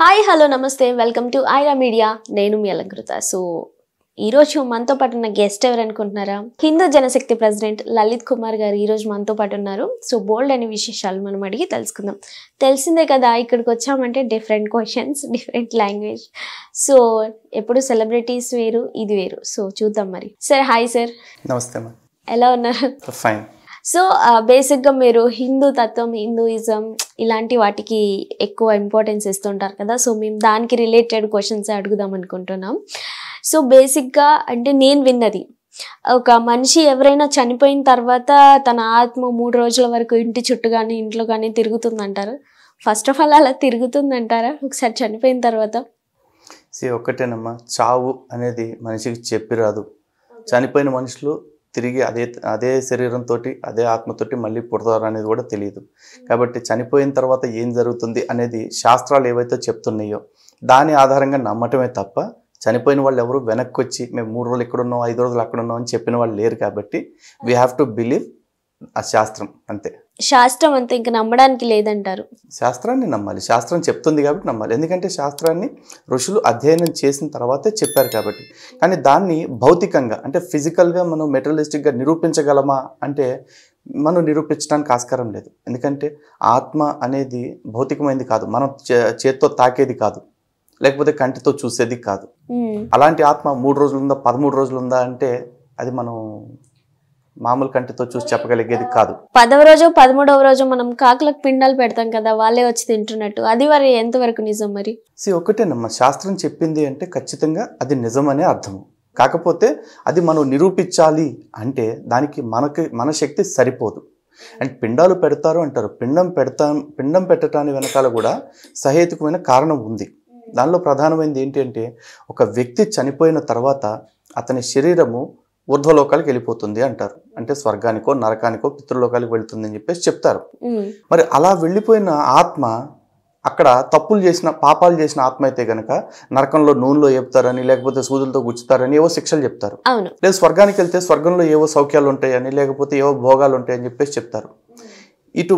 hi hello namaste welcome to Aira media నేను మీ అలంకృత so ఈరోజు మనతో పాటు ఉన్న గెస్ట్ ఎవరు అనుకుంటున్నారా హిందూ జనశక్తి ప్రెసిడెంట్ లలిత్ కుమార్ గారు ఈరోజు మనతో పాటు ఉన్నారు సో బోల్డ్ అనే విశేషాలు మనం అడిగి తెలుసుకుందాం తెలిసిందే కదా ఇక్కడికి వచ్చామంటే different questions different language so ఎప్పుడు సెలబ్రిటీస్ వేరు ఇది వేరు సో చూద్దాం మరి సార్ హాయ్ సార్ నమస్తే ఎలా ఉన్నారు ఫైన్ సో బేసిక్గా uh, మీరు హిందూ తత్వం హిందూయిజం ఇలాంటి వాటికి ఎక్కువ ఇంపార్టెన్స్ ఇస్తుంటారు కదా సో మేము దానికి రిలేటెడ్ క్వశ్చన్స్ అడుగుదాం అనుకుంటున్నాం సో బేసిక్గా అంటే నేను విన్నది ఒక మనిషి ఎవరైనా చనిపోయిన తర్వాత తన ఆత్మ మూడు రోజుల వరకు ఇంటి చుట్టూ కానీ ఇంట్లో కానీ తిరుగుతుందంటారు ఫస్ట్ ఆఫ్ ఆల్ అలా తిరుగుతుందంటారా ఒకసారి చనిపోయిన తర్వాత ఒకటేనమ్మా చావు అనేది మనిషికి చెప్పిరాదు చనిపోయిన మనుషులు తిరిగి అదే అదే శరీరంతో అదే ఆత్మతోటి మళ్ళీ పుడతారు అనేది కూడా తెలియదు కాబట్టి చనిపోయిన తర్వాత ఏం జరుగుతుంది అనేది శాస్త్రాలు ఏవైతే చెప్తున్నాయో దాని ఆధారంగా నమ్మటమే తప్ప చనిపోయిన వాళ్ళు ఎవరు వెనక్కి వచ్చి మేము మూడు రోజులు ఇక్కడ ఉన్నాం ఐదు రోజులు అక్కడ ఉన్నాం అని చెప్పిన వాళ్ళు లేరు కాబట్టి వీ హ్యావ్ టు బిలీవ్ ఆ శాస్త్రం అంతే శాస్త్రం అంత ఇంకా నమ్మడానికి లేదంటారు శాస్త్రాన్ని నమ్మాలి శాస్త్రం చెప్తుంది కాబట్టి నమ్మాలి ఎందుకంటే శాస్త్రాన్ని ఋషులు అధ్యయనం చేసిన తర్వాతే చెప్పారు కాబట్టి కానీ దాన్ని భౌతికంగా అంటే ఫిజికల్గా మనం మెటరలిస్టిక్గా నిరూపించగలమా అంటే మనం నిరూపించడానికి ఆస్కారం లేదు ఎందుకంటే ఆత్మ అనేది భౌతికమైనది కాదు మనం చేత్తో తాకేది కాదు లేకపోతే కంటితో చూసేది కాదు అలాంటి ఆత్మ మూడు రోజులుందా పదమూడు రోజులుందా అంటే అది మనం మామూలు కంటితో చూసి చెప్పగలిగేది కాదు పదవ రోజు పదమూడవ రోజు మనం కాకులకు పిండాలు పెడతాం కదా వాళ్ళే వచ్చి తింటున్నట్టు అది వారి ఎంతవరకు నిజం మరి సి నమ్మ శాస్త్రం చెప్పింది అంటే ఖచ్చితంగా అది నిజమనే అర్థము కాకపోతే అది మనం నిరూపించాలి అంటే దానికి మనకి మన శక్తి సరిపోదు అండ్ పిండాలు పెడతారు అంటారు పిండం పెడతా పిండం పెట్టడానికి వెనకాల కూడా సహేతుకమైన కారణం ఉంది దానిలో ప్రధానమైనది ఏంటి అంటే ఒక వ్యక్తి చనిపోయిన తర్వాత అతని శరీరము ఊర్ధ్వలోకాలకు వెళ్ళిపోతుంది అంటారు అంటే స్వర్గానికో నరకానికో పితృలోకాలకు వెళుతుంది అని చెప్పేసి చెప్తారు మరి అలా వెళ్ళిపోయిన ఆత్మ అక్కడ తప్పులు చేసిన పాపాలు చేసిన ఆత్మ అయితే గనక నరకంలో నూనెలో చెప్తారని లేకపోతే సూదులతో గుచ్చుతారని ఏవో శిక్షలు చెప్తారు లేదు స్వర్గానికి వెళ్తే స్వర్గంలో ఏవో సౌఖ్యాలు ఉంటాయని లేకపోతే ఏవో భోగాలు ఉంటాయని చెప్పేసి చెప్తారు ఇటు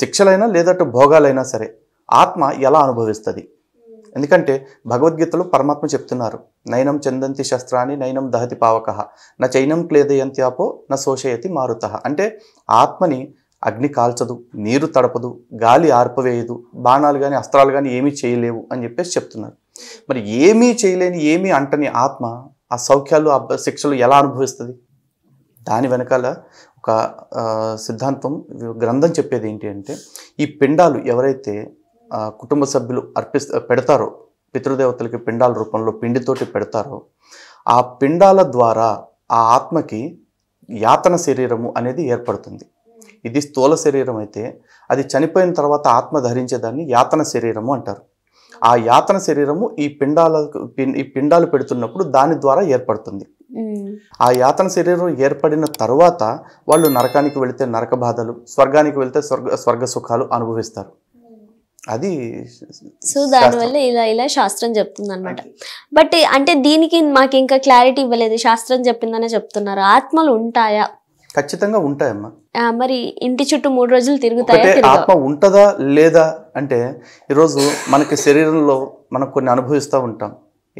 శిక్షలైనా లేదా భోగాలైనా సరే ఆత్మ ఎలా అనుభవిస్తుంది ఎందుకంటే భగవద్గీతలో పరమాత్మ చెప్తున్నారు నయనం చందంతి శస్త్రాన్ని నయనం దహతి పావక నా చైనం క్లేదయంతి ఆపో నా శోషయతి మారుత అంటే ఆత్మని అగ్ని కాల్చదు నీరు తడపదు గాలి ఆర్పవేయదు బాణాలు కానీ అస్త్రాలు కానీ ఏమీ చేయలేవు అని చెప్పేసి చెప్తున్నారు మరి ఏమీ చేయలేని ఏమీ అంటని ఆత్మ ఆ సౌఖ్యాలు ఆ శిక్షలు ఎలా అనుభవిస్తుంది దాని వెనకాల ఒక సిద్ధాంతం గ్రంథం చెప్పేది ఏంటి అంటే ఈ పిండాలు ఎవరైతే కుటుంబ సభ్యులు అర్పిస్త పెడతారో పితృదేవతలకి పిండాల రూపంలో పిండితోటి పెడతారో ఆ పిండాల ద్వారా ఆ ఆత్మకి యాతన శరీరము అనేది ఏర్పడుతుంది ఇది స్థూల శరీరం అయితే అది చనిపోయిన తర్వాత ఆత్మ ధరించేదాన్ని యాతన శరీరము అంటారు ఆ యాతన శరీరము ఈ పిండాల ఈ పిండాలు పెడుతున్నప్పుడు దాని ద్వారా ఏర్పడుతుంది ఆ యాతన శరీరం ఏర్పడిన తర్వాత వాళ్ళు నరకానికి వెళితే నరక బాధలు స్వర్గానికి వెళితే స్వర్గ స్వర్గ సుఖాలు అనుభవిస్తారు అది సో దానివల్ల ఇలా ఇలా శాస్త్రం చెప్తుంది అనమాట బట్ అంటే దీనికి మాకు ఇంకా క్లారిటీ ఇవ్వలేదు శాస్త్రం చెప్పిందనే చెప్తున్నారు ఆత్మలు ఉంటాయా ఖచ్చితంగా ఉంటాయమ్మా మరి ఇంటి చుట్టూ మూడు రోజులు తిరుగుతాయి ఆత్మ ఉంటుందా లేదా అంటే ఈరోజు మనకి శరీరంలో మనం కొన్ని అనుభవిస్తూ ఉంటాం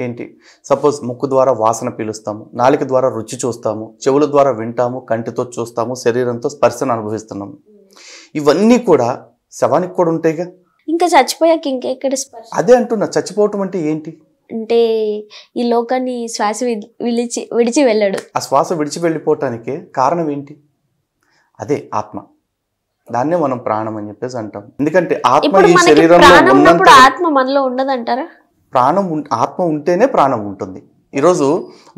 ఏంటి సపోజ్ ముక్కు ద్వారా వాసన పీలుస్తాము నాలిక ద్వారా రుచి చూస్తాము చెవుల ద్వారా వింటాము కంటితో చూస్తాము శరీరంతో స్పర్శను అనుభవిస్తున్నాము ఇవన్నీ కూడా శవానికి కూడా ఉంటాయిగా ఇంకా చచ్చిపోయాక ఇంకెక్కడ స్పర్శ అదే అంటున్నా చచ్చిపోవటం అంటే ఏంటి అంటే ఈ లోకాన్ని శ్వాస విడిచి విడిచి వెళ్ళాడు ఆ శ్వాస విడిచి వెళ్ళిపోవటానికి కారణం ఏంటి అదే ఆత్మ దాన్నే మనం ప్రాణం అని చెప్పేసి అంటాం ఎందుకంటే ఆత్మ ఈ శరీరంలో ఉన్నప్పుడు ఆత్మ మనలో ఉండదంటారా ప్రాణం ఆత్మ ఉంటేనే ప్రాణం ఉంటుంది ఈరోజు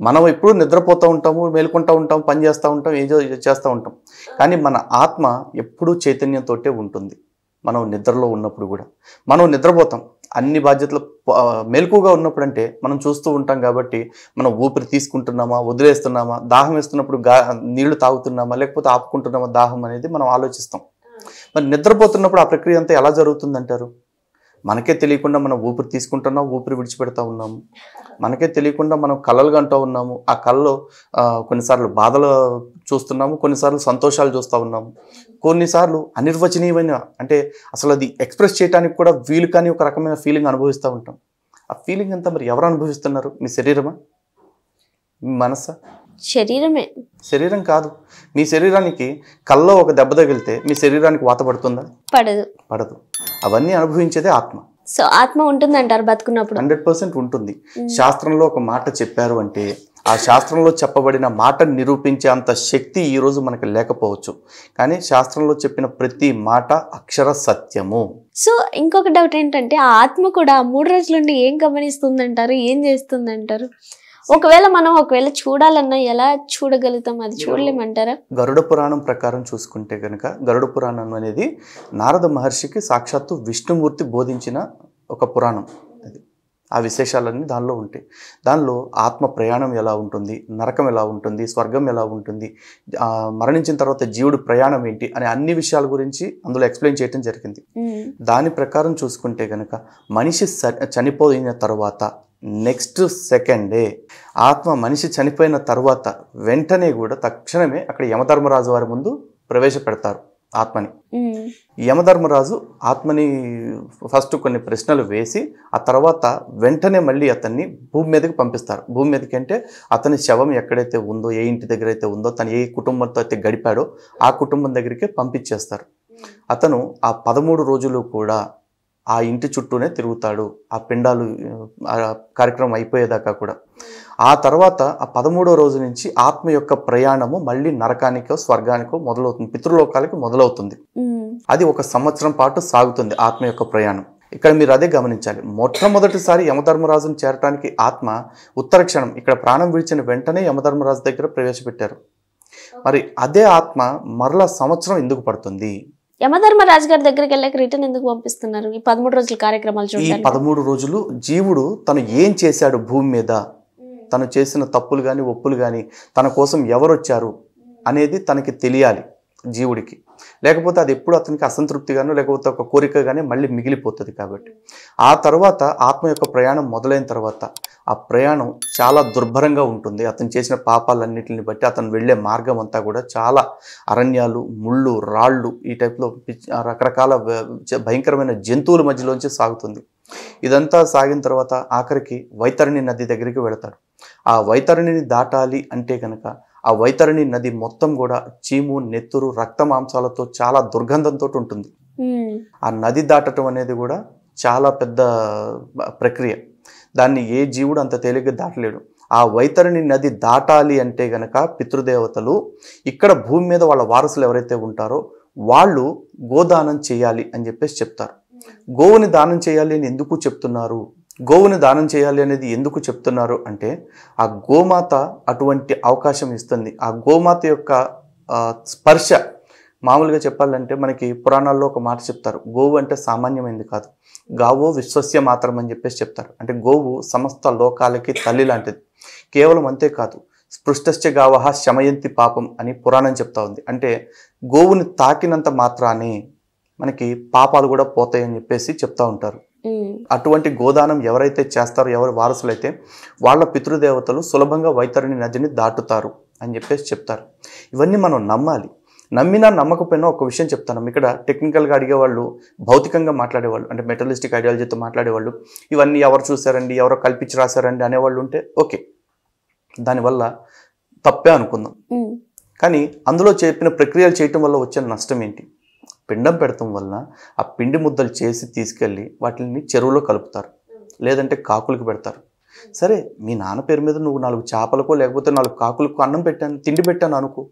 మనం ఎప్పుడు నిద్రపోతూ ఉంటాము మేలుకుంటూ ఉంటాం పని చేస్తూ ఉంటాం ఏదో చేస్తూ ఉంటాం కానీ మన ఆత్మ ఎప్పుడూ చైతన్యంతో ఉంటుంది మనం నిద్రలో ఉన్నప్పుడు కూడా మనం నిద్రపోతాం అన్ని బాధ్యతలు మెలకుగా ఉన్నప్పుడు అంటే మనం చూస్తూ ఉంటాం కాబట్టి మనం ఊపిరి తీసుకుంటున్నామా వదిలేస్తున్నామా దాహం వేస్తున్నప్పుడు గా నీళ్లు తాగుతున్నామా లేకపోతే ఆపుకుంటున్నామా దాహం అనేది మనం ఆలోచిస్తాం మరి నిద్రపోతున్నప్పుడు ఆ ప్రక్రియ అంతా ఎలా జరుగుతుందంటారు మనకే తెలియకుండా మనం ఊపిరి తీసుకుంటున్నాం ఊపిరి విడిచిపెడతా ఉన్నాము మనకే తెలియకుండా మనం కళలు కంటూ ఉన్నాము ఆ కళ్ళలో కొన్నిసార్లు బాధలు చూస్తున్నాము కొన్నిసార్లు సంతోషాలు చూస్తూ ఉన్నాము కొన్నిసార్లు అనిర్వచనీయమైన అంటే అసలు అది ఎక్స్ప్రెస్ చేయడానికి కూడా వీలు కానీ ఒక రకమైన ఫీలింగ్ అనుభవిస్తూ ఉంటాం ఆ ఫీలింగ్ అంతా మరి ఎవరు అనుభవిస్తున్నారు మీ శరీరమా మీ మనసా శరీరమే శరీరం కాదు మీ శరీరానికి కళ్ళలో ఒక దెబ్బ తగిలితే మీ శరీరానికి వాత పడుతుందా పడదు పడదు అవన్నీ అనుభవించేదే ఆత్మ సో ఆత్మ ఉంటుంది అంటారు బతుకున్నప్పుడు హండ్రెడ్ పర్సెంట్ ఉంటుంది శాస్త్రంలో ఒక మాట చెప్పారు అంటే ఆ శాస్త్రంలో చెప్పబడిన మాట నిరూపించే అంత శక్తి ఈరోజు మనకు లేకపోవచ్చు కానీ శాస్త్రంలో చెప్పిన ప్రతి మాట అక్షర సత్యము సో ఇంకొక డౌట్ ఏంటంటే ఆ ఆత్మ కూడా మూడు రోజుల నుండి ఏం గమనిస్తుందంటారు ఏం చేస్తుందంటారు ఒకవేళ మనం ఒకవేళ చూడాలన్నా ఎలా చూడగలుగుతాం అది చూడలేమంటారా గరుడ పురాణం ప్రకారం చూసుకుంటే కనుక గరుడ పురాణం అనేది నారద మహర్షికి సాక్షాత్తు విష్ణుమూర్తి బోధించిన ఒక పురాణం ఆ విశేషాలన్నీ దానిలో ఉంటాయి దానిలో ఆత్మ ప్రయాణం ఎలా ఉంటుంది నరకం ఎలా ఉంటుంది స్వర్గం ఎలా ఉంటుంది మరణించిన తర్వాత జీవుడు ప్రయాణం ఏంటి అనే అన్ని విషయాల గురించి అందులో ఎక్స్ప్లెయిన్ చేయటం జరిగింది దాని ప్రకారం చూసుకుంటే కనుక మనిషి చనిపోయిన తర్వాత నెక్స్ట్ సెకండే ఆత్మ మనిషి చనిపోయిన తర్వాత వెంటనే కూడా తక్షణమే అక్కడ యమధర్మరాజు వారి ముందు ప్రవేశపెడతారు ఆత్మని యమధర్మరాజు ఆత్మని ఫస్ట్ కొన్ని ప్రశ్నలు వేసి ఆ తర్వాత వెంటనే మళ్ళీ అతన్ని భూమి మీదకి పంపిస్తారు భూమి మీదకి అంటే అతని శవం ఎక్కడైతే ఉందో ఏ ఇంటి దగ్గర అయితే ఉందో తను ఏ కుటుంబంతో అయితే గడిపాడో ఆ కుటుంబం దగ్గరికి పంపించేస్తారు అతను ఆ పదమూడు రోజులు కూడా ఆ ఇంటి చుట్టూనే తిరుగుతాడు ఆ పిండాలు కార్యక్రమం అయిపోయేదాకా కూడా ఆ తర్వాత ఆ పదమూడో రోజు నుంచి ఆత్మ యొక్క ప్రయాణము మళ్ళీ నరకానికో స్వర్గానికో మొదలవుతుంది పితృలోకాలకి మొదలవుతుంది అది ఒక సంవత్సరం పాటు సాగుతుంది ఆత్మ యొక్క ప్రయాణం ఇక్కడ మీరు అదే గమనించాలి మొట్టమొదటిసారి యమధర్మరాజును చేరటానికి ఆత్మ ఉత్తర క్షణం ఇక్కడ ప్రాణం విడిచిన వెంటనే యమధర్మరాజు దగ్గర ప్రవేశపెట్టారు మరి అదే ఆత్మ మరలా సంవత్సరం ఎందుకు పడుతుంది యమధర్మరాజు గారి దగ్గరికి వెళ్ళక రిటర్న్ ఎందుకు పంపిస్తున్నారు ఈ పదమూడు రోజుల కార్యక్రమాలు ఈ పదమూడు రోజులు జీవుడు తను ఏం చేశాడు భూమి మీద తను చేసిన తప్పులు కానీ ఒప్పులు కానీ తన కోసం ఎవరు వచ్చారు అనేది తనకి తెలియాలి జీవుడికి లేకపోతే అది ఎప్పుడు అతనికి అసంతృప్తిగాను లేకపోతే ఒక కోరిక కానీ మళ్ళీ మిగిలిపోతుంది కాబట్టి ఆ తర్వాత ఆత్మ యొక్క ప్రయాణం మొదలైన తర్వాత ఆ ప్రయాణం చాలా దుర్భరంగా ఉంటుంది అతను చేసిన పాపాలన్నింటిని బట్టి అతను వెళ్ళే మార్గం అంతా కూడా చాలా అరణ్యాలు ముళ్ళు రాళ్ళు ఈ టైప్లో రకరకాల భయంకరమైన జంతువుల మధ్యలోంచి సాగుతుంది ఇదంతా సాగిన తర్వాత ఆఖరికి వైతరిణి నది దగ్గరికి వెళతాడు ఆ వైతరిణిని దాటాలి అంటే కనుక ఆ వైతరిణి నది మొత్తం కూడా చీము నెత్తురు రక్త మాంసాలతో చాలా దుర్గంధంతో ఉంటుంది ఆ నది దాటటం అనేది కూడా చాలా పెద్ద ప్రక్రియ దాన్ని ఏ జీవుడు అంత తేలిగ్గా దాటలేడు ఆ వైతరిణి నది దాటాలి అంటే గనక పితృదేవతలు ఇక్కడ భూమి మీద వాళ్ళ వారసులు ఎవరైతే ఉంటారో వాళ్ళు గోదానం చేయాలి అని చెప్పేసి చెప్తారు గోవుని దానం చేయాలి అని ఎందుకు చెప్తున్నారు గోవుని దానం చేయాలి అనేది ఎందుకు చెప్తున్నారు అంటే ఆ గోమాత అటువంటి అవకాశం ఇస్తుంది ఆ గోమాత యొక్క స్పర్శ మామూలుగా చెప్పాలంటే మనకి పురాణాల్లో ఒక మాట చెప్తారు గోవు అంటే సామాన్యమైనది కాదు గావో విశ్వస్య మాత్రం అని చెప్పేసి చెప్తారు అంటే గోవు సమస్త లోకాలకి తల్లి లాంటిది కేవలం అంతేకాదు స్పృష్టశ్చ గావహ శమయంతి పాపం అని పురాణం చెప్తా ఉంది అంటే గోవుని తాకినంత మాత్రాన్ని మనకి పాపాలు కూడా పోతాయని చెప్పేసి చెప్తూ ఉంటారు అటువంటి గోదానం ఎవరైతే చేస్తారో ఎవరు వారసులైతే వాళ్ళ పితృదేవతలు సులభంగా వైతరిని నదిని దాటుతారు అని చెప్పేసి చెప్తారు ఇవన్నీ మనం నమ్మాలి నమ్మినా నమ్మకపోయినా ఒక విషయం చెప్తాను ఇక్కడ టెక్నికల్గా అడిగేవాళ్ళు భౌతికంగా మాట్లాడేవాళ్ళు అంటే మెటలిస్టిక్ ఐడియాలజీతో మాట్లాడేవాళ్ళు ఇవన్నీ ఎవరు చూసారండి ఎవరు కల్పించి రాశారండి అనేవాళ్ళు ఉంటే ఓకే దానివల్ల తప్పే అనుకుందాం కానీ అందులో చెప్పిన ప్రక్రియలు చేయటం వల్ల వచ్చిన నష్టం ఏంటి పిండం పెడతాం వలన ఆ పిండి ముద్దలు చేసి తీసుకెళ్ళి వాటిని చెరువులో కలుపుతారు లేదంటే కాకులకు పెడతారు సరే మీ నాన్న పేరు మీద నువ్వు నాలుగు చేపలకో లేకపోతే నాలుగు కాకులకు అన్నం పెట్టాను తిండి పెట్టాను అనుకో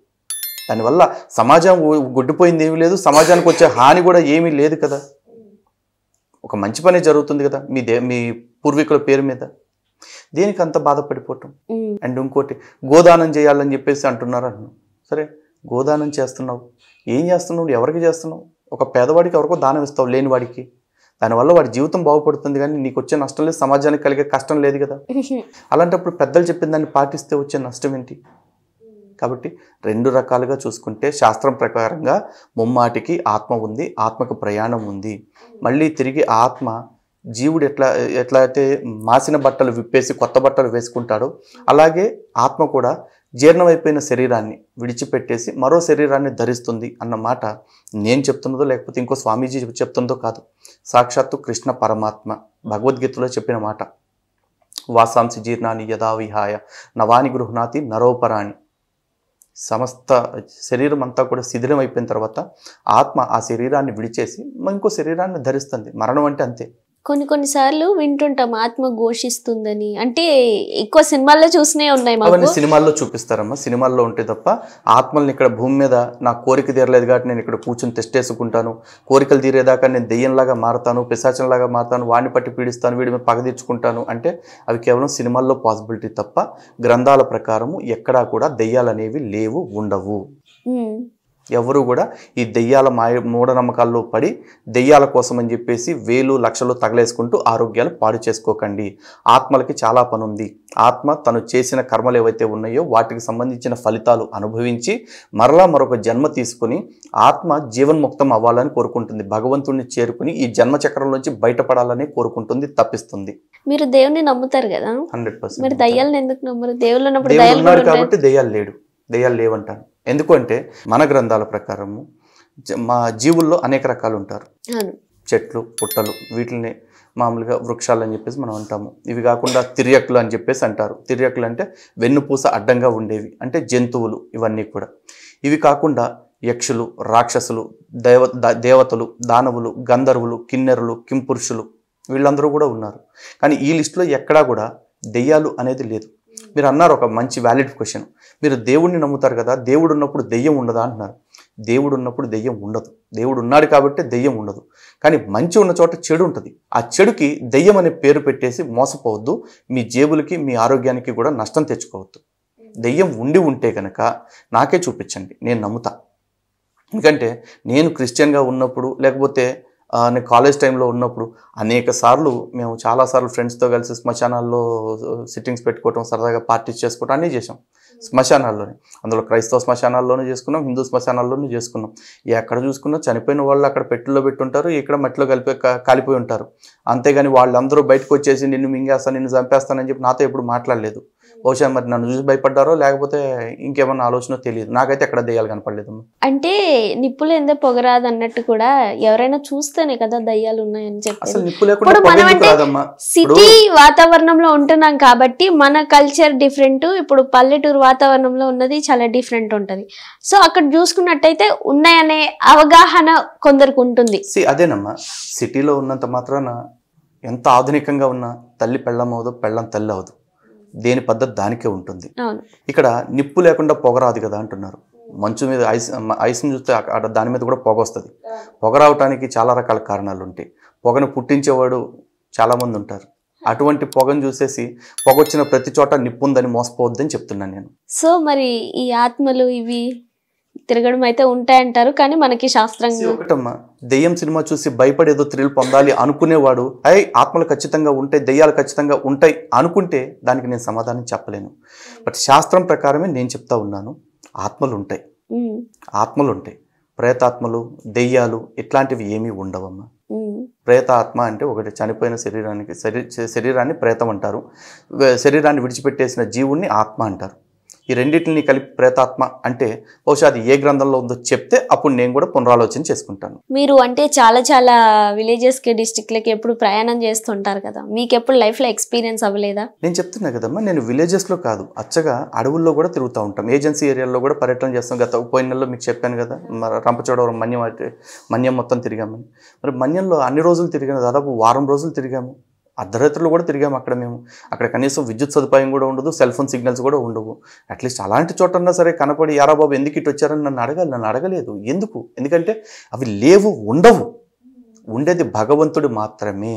దానివల్ల సమాజం గుడ్డిపోయింది ఏమీ లేదు సమాజానికి వచ్చే హాని కూడా ఏమీ లేదు కదా ఒక మంచి పని జరుగుతుంది కదా మీ దే మీ పూర్వీకుల పేరు మీద దేనికి అంత బాధపడిపోవటం అండ్ ఇంకోటి గోదానం చేయాలని చెప్పేసి అంటున్నారు అన్ను సరే గోదానం చేస్తున్నావు ఏం చేస్తున్నావు ఎవరికి చేస్తున్నావు ఒక పేదవాడికి ఎవరికో దానం ఇస్తావు లేని వాడికి దానివల్ల వాడి జీవితం బాగుపడుతుంది కానీ నీకు వచ్చే నష్టం లేదు సమాజానికి కలిగే కష్టం లేదు కదా అలాంటప్పుడు పెద్దలు చెప్పిన దాన్ని పాటిస్తే వచ్చే నష్టం ఏంటి కాబట్టి రెండు రకాలుగా చూసుకుంటే శాస్త్రం ప్రకారంగా ముమ్మాటికి ఆత్మ ఉంది ఆత్మకు ప్రయాణం ఉంది మళ్ళీ తిరిగి ఆత్మ జీవుడు ఎట్లా ఎట్లా అయితే మాసిన బట్టలు విప్పేసి కొత్త బట్టలు వేసుకుంటాడో అలాగే ఆత్మ కూడా జీర్ణమైపోయిన శరీరాన్ని విడిచిపెట్టేసి మరో శరీరాన్ని ధరిస్తుంది అన్న మాట నేను చెప్తున్నదో లేకపోతే ఇంకో స్వామీజీ చెప్తుందో కాదు సాక్షాత్తు కృష్ణ పరమాత్మ భగవద్గీతలో చెప్పిన మాట వాసాంసి జీర్ణాన్ని యథా విహాయ నవాని గృహనాతి నరోపరాణి సమస్త శరీరం అంతా కూడా శిథిలం అయిపోయిన తర్వాత ఆత్మ ఆ శరీరాన్ని విడిచేసి ఇంకో శరీరాన్ని ధరిస్తుంది మరణం అంటే అంతే కొన్ని కొన్నిసార్లు వింటుంటాం ఆత్మ ఘోషిస్తుందని అంటే ఎక్కువ సినిమాల్లో చూసినే ఉన్నాయి అవన్నీ సినిమాల్లో చూపిస్తారమ్మా సినిమాల్లో ఉంటే తప్ప ఆత్మల్ని ఇక్కడ భూమి మీద నా కోరిక తీరలేదు కాబట్టి నేను ఇక్కడ కూర్చొని తెస్టేసుకుంటాను కోరికలు తీరేదాకా నేను దెయ్యంలాగా మారతాను పిశాచంలాగా మారతాను వాడిని పట్టి పీడిస్తాను వీడి మీద పగ తీర్చుకుంటాను అంటే అవి కేవలం సినిమాల్లో పాసిబిలిటీ తప్ప గ్రంథాల ప్రకారము ఎక్కడా కూడా దెయ్యాలు అనేవి లేవు ఉండవు ఎవరు కూడా ఈ దెయ్యాల మాయ మూఢనమ్మకాల్లో పడి దెయ్యాల కోసం అని చెప్పేసి వేలు లక్షలు తగలేసుకుంటూ ఆరోగ్యాలు పాడు చేసుకోకండి ఆత్మలకి చాలా పనుంది ఆత్మ తను చేసిన కర్మలు ఏవైతే ఉన్నాయో వాటికి సంబంధించిన ఫలితాలు అనుభవించి మరలా మరొక జన్మ తీసుకుని ఆత్మ జీవన్ముక్తం అవ్వాలని కోరుకుంటుంది భగవంతుడిని చేరుకుని ఈ జన్మ చక్రం నుంచి బయటపడాలని కోరుకుంటుంది తప్పిస్తుంది మీరు దేవుని నమ్ముతారు కదా హండ్రెడ్ పర్సెంట్ దయ్యాలను ఎందుకు నమ్మరు దేవుళ్ళు కాబట్టి దయ్యాలు లేడు దయ్యాలు లేవంటాను ఎందుకంటే మన గ్రంథాల ప్రకారము మా జీవుల్లో అనేక రకాలు ఉంటారు చెట్లు పుట్టలు వీటిని మామూలుగా వృక్షాలు అని చెప్పేసి మనం అంటాము ఇవి కాకుండా తిరియకులు అని చెప్పేసి అంటారు తిరియకులు అంటే వెన్నుపూస అడ్డంగా ఉండేవి అంటే జంతువులు ఇవన్నీ కూడా ఇవి కాకుండా యక్షులు రాక్షసులు దేవ దేవతలు దానవులు గంధర్వులు కిన్నెరులు కింపురుషులు వీళ్ళందరూ కూడా ఉన్నారు కానీ ఈ లిస్టులో ఎక్కడా కూడా దెయ్యాలు అనేది లేదు మీరు అన్నారు ఒక మంచి వ్యాలిడ్ క్వశ్చన్ మీరు దేవుడిని నమ్ముతారు కదా దేవుడు ఉన్నప్పుడు దెయ్యం ఉండదా అంటున్నారు దేవుడు ఉన్నప్పుడు దెయ్యం ఉండదు దేవుడు ఉన్నాడు కాబట్టి దెయ్యం ఉండదు కానీ మంచి ఉన్న చోట చెడు ఉంటుంది ఆ చెడుకి దెయ్యం అనే పేరు పెట్టేసి మోసపోవద్దు మీ జేబులకి మీ ఆరోగ్యానికి కూడా నష్టం తెచ్చుకోవద్దు దెయ్యం ఉండి ఉంటే కనుక నాకే చూపించండి నేను నమ్ముతా ఎందుకంటే నేను క్రిస్టియన్గా ఉన్నప్పుడు లేకపోతే నేను కాలేజ్ టైంలో ఉన్నప్పుడు అనేక సార్లు మేము చాలాసార్లు ఫ్రెండ్స్తో కలిసి శ్మశానాల్లో సిట్టింగ్స్ పెట్టుకోవటం సరదాగా పార్టీస్ చేసుకోవటం అన్నీ చేసాం శ్మశానాల్లోనే అందులో క్రైస్తవ శ్మశానాల్లోనే చేసుకున్నాం హిందూ శ్మశానాల్లోనే చేసుకున్నాం ఎక్కడ చూసుకున్నా చనిపోయిన వాళ్ళు అక్కడ పెట్టులో పెట్టుంటారు ఇక్కడ మట్టిలో కలిపి కాలిపోయి ఉంటారు అంతేగాని వాళ్ళందరూ బయటకు వచ్చేసి నిన్ను మింగేస్తాను నిన్ను చంపేస్తానని చెప్పి నాతో ఎప్పుడు మాట్లాడలేదు బహుశా మరి నన్ను చూసి భయపడ్డారో లేకపోతే ఇంకేమన్నా ఆలోచన తెలియదు నాకైతే ఎక్కడ దయ్యాలు కనపడలేదు అంటే నిప్పులు ఎందే పొగరాదు అన్నట్టు కూడా ఎవరైనా చూస్తేనే కదా దయ్యాలు ఉన్నాయని చెప్పి సిటీ వాతావరణంలో ఉంటున్నాం కాబట్టి మన కల్చర్ డిఫరెంట్ ఇప్పుడు పల్లెటూరు వాతావరణంలో ఉన్నది చాలా డిఫరెంట్ ఉంటుంది సో అక్కడ చూసుకున్నట్టయితే ఉన్నాయనే అవగాహన కొందరికి ఉంటుంది అదేనమ్మా సిటీలో ఉన్నంత మాత్రాన ఎంత ఆధునికంగా ఉన్నా తల్లి పెళ్ళం అవదు పెళ్ళం తల్లి అవదు దేని పద్ధతి దానికే ఉంటుంది ఇక్కడ నిప్పు లేకుండా పొగరాదు కదా అంటున్నారు మంచు మీద ఐస్ ఐస్ని చూస్తే అక్కడ దాని మీద కూడా పొగ వస్తుంది పొగ రావటానికి చాలా రకాల కారణాలు ఉంటాయి పొగను పుట్టించేవాడు చాలామంది ఉంటారు అటువంటి పొగను చూసేసి పొగ వచ్చిన ప్రతి చోట నిప్పుందని మోసపోవద్దని చెప్తున్నాను నేను సో మరి ఈ ఆత్మలు ఇవి తిరగడం అయితే ఉంటాయంటారు కానీ మనకి శాస్త్రంగా ఒకటమ్మా దెయ్యం సినిమా చూసి భయపడేదో థ్రిల్ పొందాలి అనుకునేవాడు అయ్యి ఆత్మలు ఖచ్చితంగా ఉంటాయి దెయ్యాలు ఖచ్చితంగా ఉంటాయి అనుకుంటే దానికి నేను సమాధానం చెప్పలేను బట్ శాస్త్రం ప్రకారమే నేను చెప్తా ఉన్నాను ఆత్మలు ఉంటాయి ఆత్మలు ఉంటాయి ప్రేతాత్మలు దెయ్యాలు ఇట్లాంటివి ఏమీ ఉండవమ్మా ప్రేత ఆత్మ అంటే ఒకటి చనిపోయిన శరీరానికి శరీరాన్ని ప్రేతం అంటారు శరీరాన్ని విడిచిపెట్టేసిన జీవుణ్ణి ఆత్మ అంటారు ఈ రెండింటిని కలిపి ప్రేతాత్మ అంటే బహుశా అది ఏ గ్రంథంలో ఉందో చెప్తే అప్పుడు నేను కూడా పునరాలోచన చేసుకుంటాను మీరు అంటే చాలా చాలా విలేజెస్కి లకి ఎప్పుడు ప్రయాణం చేస్తుంటారు కదా మీకు ఎప్పుడు లైఫ్లో ఎక్స్పీరియన్స్ అవ్వలేదా నేను చెప్తున్నా కదమ్మా నేను విలేజెస్లో కాదు అచ్చగా అడవుల్లో కూడా తిరుగుతూ ఉంటాం ఏజెన్సీ ఏరియాలో కూడా పర్యటన చేస్తాం గత పోయిన నెలలో మీకు చెప్పాను కదా రంపచోడవరం మన్యం మన్యం మొత్తం తిరిగామని మరి మన్యంలో అన్ని రోజులు తిరిగాను దాదాపు వారం రోజులు తిరిగాము అర్ధరాత్రులు కూడా తిరిగాము అక్కడ మేము అక్కడ కనీసం విద్యుత్ సదుపాయం కూడా ఉండదు సెల్ ఫోన్ సిగ్నల్స్ కూడా ఉండవు అట్లీస్ట్ అలాంటి చోటన్నా సరే కనపడి యారా బాబు ఎందుకు ఇటు వచ్చారని నన్ను అడగాలి నన్ను అడగలేదు ఎందుకు ఎందుకంటే అవి లేవు ఉండవు ఉండేది భగవంతుడు మాత్రమే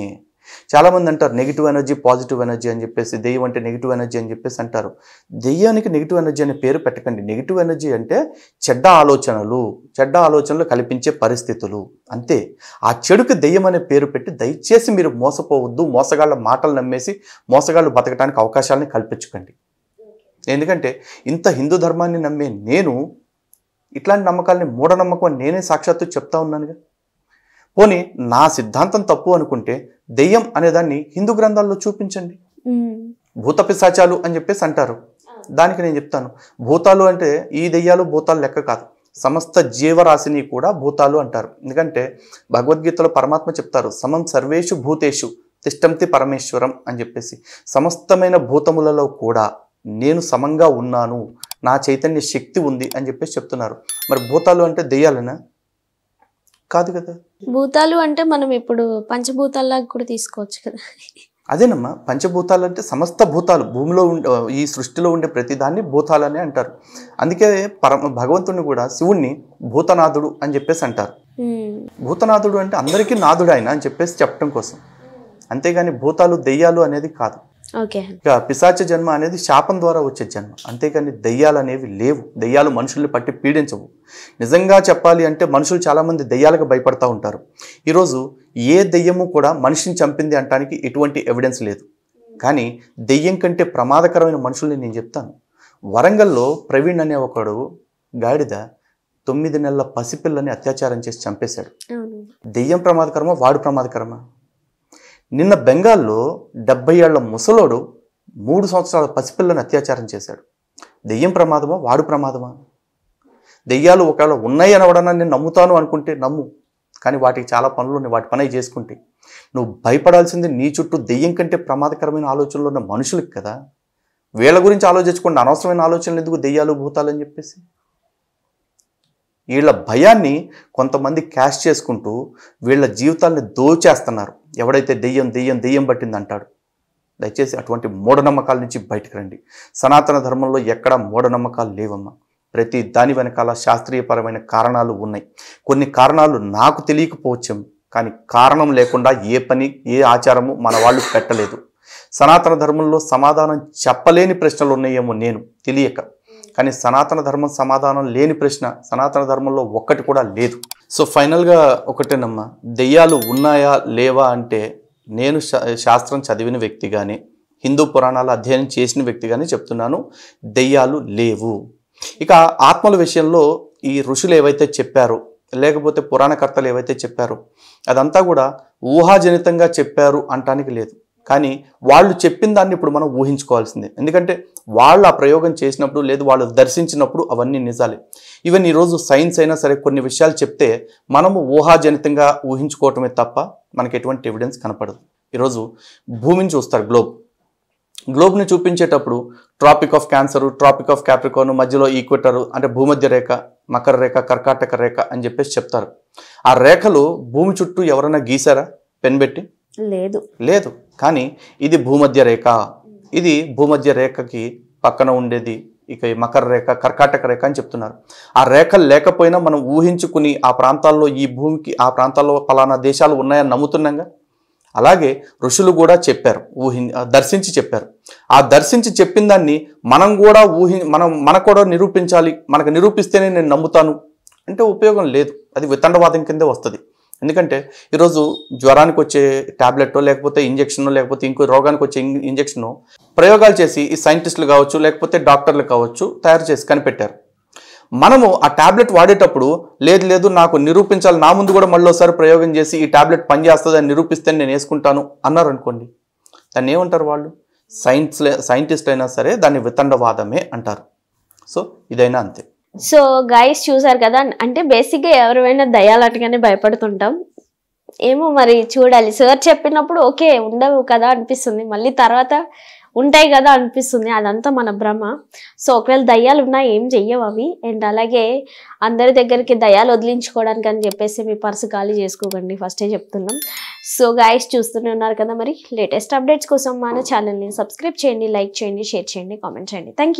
చాలామంది అంటారు నెగిటివ్ ఎనర్జీ పాజిటివ్ ఎనర్జీ అని చెప్పేసి దెయ్యం అంటే నెగిటివ్ ఎనర్జీ అని చెప్పేసి అంటారు దెయ్యానికి నెగిటివ్ ఎనర్జీ అనే పేరు పెట్టకండి నెగిటివ్ ఎనర్జీ అంటే చెడ్డ ఆలోచనలు చెడ్డ ఆలోచనలు కల్పించే పరిస్థితులు అంతే ఆ చెడుకు దెయ్యం అనే పేరు పెట్టి దయచేసి మీరు మోసపోవద్దు మోసగాళ్ళ మాటలు నమ్మేసి మోసగాళ్ళు బతకడానికి అవకాశాలని కల్పించుకోండి ఎందుకంటే ఇంత హిందూ ధర్మాన్ని నమ్మే నేను ఇట్లాంటి నమ్మకాలని మూఢనమ్మకం నేనే సాక్షాత్తు చెప్తా ఉన్నానుగా పోనీ నా సిద్ధాంతం తప్పు అనుకుంటే దెయ్యం అనేదాన్ని హిందూ గ్రంథాల్లో చూపించండి భూత పిశాచాలు అని చెప్పేసి అంటారు దానికి నేను చెప్తాను భూతాలు అంటే ఈ దెయ్యాలు భూతాలు లెక్క కాదు సమస్త జీవరాశిని కూడా భూతాలు అంటారు ఎందుకంటే భగవద్గీతలో పరమాత్మ చెప్తారు సమం సర్వేషు భూతేషు తిష్టంతి పరమేశ్వరం అని చెప్పేసి సమస్తమైన భూతములలో కూడా నేను సమంగా ఉన్నాను నా చైతన్య శక్తి ఉంది అని చెప్పేసి చెప్తున్నారు మరి భూతాలు అంటే దెయ్యాలనా కాదు కదా భూతాలు అంటే మనం ఇప్పుడు పంచభూతాల్లాగా కూడా తీసుకోవచ్చు కదా అదేనమ్మా పంచభూతాలు అంటే సమస్త భూతాలు భూమిలో ఉండే ఈ సృష్టిలో ఉండే ప్రతిదాన్ని భూతాలని అంటారు అందుకే పరమ భగవంతుని కూడా శివుణ్ణి భూతనాథుడు అని చెప్పేసి అంటారు భూతనాథుడు అంటే అందరికీ నాథుడు ఆయన అని చెప్పేసి చెప్పడం కోసం అంతేగాని భూతాలు దెయ్యాలు అనేది కాదు పిశాచ జన్మ అనేది శాపం ద్వారా వచ్చే జన్మ అంతేకాని దయ్యాలు అనేవి లేవు దయ్యాలు మనుషుల్ని పట్టి పీడించవు నిజంగా చెప్పాలి అంటే మనుషులు చాలామంది దయ్యాలకు భయపడతా ఉంటారు ఈరోజు ఏ దయ్యము కూడా మనిషిని చంపింది అంటానికి ఎటువంటి ఎవిడెన్స్ లేదు కానీ దెయ్యం కంటే ప్రమాదకరమైన మనుషుల్ని నేను చెప్తాను వరంగల్లో ప్రవీణ్ అనే ఒకడు గాడిద తొమ్మిది నెలల పసిపిల్లని అత్యాచారం చేసి చంపేశాడు దెయ్యం ప్రమాదకరమా వాడు ప్రమాదకరమా నిన్న బెంగాల్లో డెబ్బై ఏళ్ల ముసలోడు మూడు సంవత్సరాల పసిపిల్లని అత్యాచారం చేశాడు దెయ్యం ప్రమాదమా వాడు ప్రమాదమా దెయ్యాలు ఒకవేళ ఉన్నాయి అనవడన్నా నేను నమ్ముతాను అనుకుంటే నమ్ము కానీ వాటికి చాలా పనులు ఉన్నాయి వాటి పని చేసుకుంటే నువ్వు భయపడాల్సింది నీ చుట్టూ దెయ్యం కంటే ప్రమాదకరమైన ఆలోచనలు ఉన్న మనుషులకు కదా వీళ్ళ గురించి ఆలోచించకుండా అనవసరమైన ఆలోచనలు ఎందుకు దెయ్యాలు భూతాలని చెప్పేసి వీళ్ళ భయాన్ని కొంతమంది క్యాష్ చేసుకుంటూ వీళ్ళ జీవితాల్ని దోచేస్తున్నారు ఎవడైతే దెయ్యం దెయ్యం దెయ్యం పట్టింది అంటాడు దయచేసి అటువంటి మూఢనమ్మకాల నుంచి బయటకు రండి సనాతన ధర్మంలో ఎక్కడ మూఢనమ్మకాలు లేవమ్మా ప్రతి దాని వెనకాల శాస్త్రీయపరమైన కారణాలు ఉన్నాయి కొన్ని కారణాలు నాకు తెలియకపోవచ్చు కానీ కారణం లేకుండా ఏ పని ఏ ఆచారము మన వాళ్ళు పెట్టలేదు సనాతన ధర్మంలో సమాధానం చెప్పలేని ప్రశ్నలు ఉన్నాయేమో నేను తెలియక కానీ సనాతన ధర్మం సమాధానం లేని ప్రశ్న సనాతన ధర్మంలో ఒక్కటి కూడా లేదు సో ఫైనల్గా ఒకటేనమ్మా దెయ్యాలు ఉన్నాయా లేవా అంటే నేను శాస్త్రం చదివిన వ్యక్తి కానీ హిందూ పురాణాలు అధ్యయనం చేసిన వ్యక్తి కానీ చెప్తున్నాను దెయ్యాలు లేవు ఇక ఆత్మల విషయంలో ఈ ఋషులు ఏవైతే చెప్పారో లేకపోతే పురాణకర్తలు ఏవైతే చెప్పారో అదంతా కూడా ఊహాజనితంగా చెప్పారు అంటానికి లేదు కానీ వాళ్ళు చెప్పిన దాన్ని ఇప్పుడు మనం ఊహించుకోవాల్సిందే ఎందుకంటే వాళ్ళు ఆ ప్రయోగం చేసినప్పుడు లేదు వాళ్ళు దర్శించినప్పుడు అవన్నీ నిజాలే ఈవెన్ ఈరోజు సైన్స్ అయినా సరే కొన్ని విషయాలు చెప్తే మనము ఊహాజనితంగా ఊహించుకోవటమే తప్ప మనకి ఎటువంటి ఎవిడెన్స్ కనపడదు ఈరోజు భూమిని చూస్తారు గ్లోబ్ గ్లోబ్ని చూపించేటప్పుడు tropic of cancer tropic of capricorn మధ్యలో ఈక్వెటరు అంటే భూమధ్య రేఖ మకర రేఖ కర్కాటక రేఖ అని చెప్పేసి చెప్తారు ఆ రేఖలు భూమి చుట్టూ ఎవరైనా గీశారా పెన్ పెట్టి లేదు లేదు కానీ ఇది భూమధ్య రేఖ ఇది భూమధ్య రేఖకి పక్కన ఉండేది ఇక మకర రేఖ కర్కాటక రేఖ అని చెప్తున్నారు ఆ రేఖలు లేకపోయినా మనం ఊహించుకుని ఆ ప్రాంతాల్లో ఈ భూమికి ఆ ప్రాంతాల్లో పలానా దేశాలు ఉన్నాయని నమ్ముతున్నాగా అలాగే ఋషులు కూడా చెప్పారు ఊహి దర్శించి చెప్పారు ఆ దర్శించి చెప్పిన దాన్ని మనం కూడా ఊహి మనం మన కూడా నిరూపించాలి మనకు నిరూపిస్తేనే నేను నమ్ముతాను అంటే ఉపయోగం లేదు అది వితండవాదం కిందే వస్తుంది ఎందుకంటే ఈరోజు జ్వరానికి వచ్చే ట్యాబ్లెట్ లేకపోతే ఇంజక్షన్ లేకపోతే ఇంకో రోగానికి వచ్చే ఇంజెక్షన్ ప్రయోగాలు చేసి ఈ సైంటిస్టులు కావచ్చు లేకపోతే డాక్టర్లు కావచ్చు తయారు చేసి కనిపెట్టారు మనము ఆ ట్యాబ్లెట్ వాడేటప్పుడు లేదు లేదు నాకు నిరూపించాలి నా ముందు కూడా మళ్ళీ ఒకసారి ప్రయోగం చేసి ఈ ట్యాబ్లెట్ పనిచేస్తుందని నిరూపిస్తే నేను వేసుకుంటాను అన్నారు అనుకోండి దాన్ని ఏమంటారు వాళ్ళు సైన్స్ సైంటిస్ట్ అయినా సరే దాన్ని వితండవాదమే అంటారు సో ఇదైనా అంతే సో గాయస్ చూసారు కదా అంటే బేసిక్గా ఎవరైనా దయాలటగానే భయపడుతుంటాం ఏమో మరి చూడాలి సార్ చెప్పినప్పుడు ఓకే ఉండవు కదా అనిపిస్తుంది మళ్ళీ తర్వాత ఉంటాయి కదా అనిపిస్తుంది అదంతా మన భ్రమ సో ఒకవేళ దయ్యాలు ఉన్నా ఏం చెయ్యవు అవి అండ్ అలాగే అందరి దగ్గరికి దయ్యాలు వదిలించుకోవడానికి అని చెప్పేసి మీ పర్సు ఖాళీ చేసుకోకండి ఫస్టే చెప్తున్నాం సో గాయస్ చూస్తూనే ఉన్నారు కదా మరి లేటెస్ట్ అప్డేట్స్ కోసం మన ఛానల్ని సబ్స్క్రైబ్ చేయండి లైక్ చేయండి షేర్ చేయండి కామెంట్ చేయండి థ్యాంక్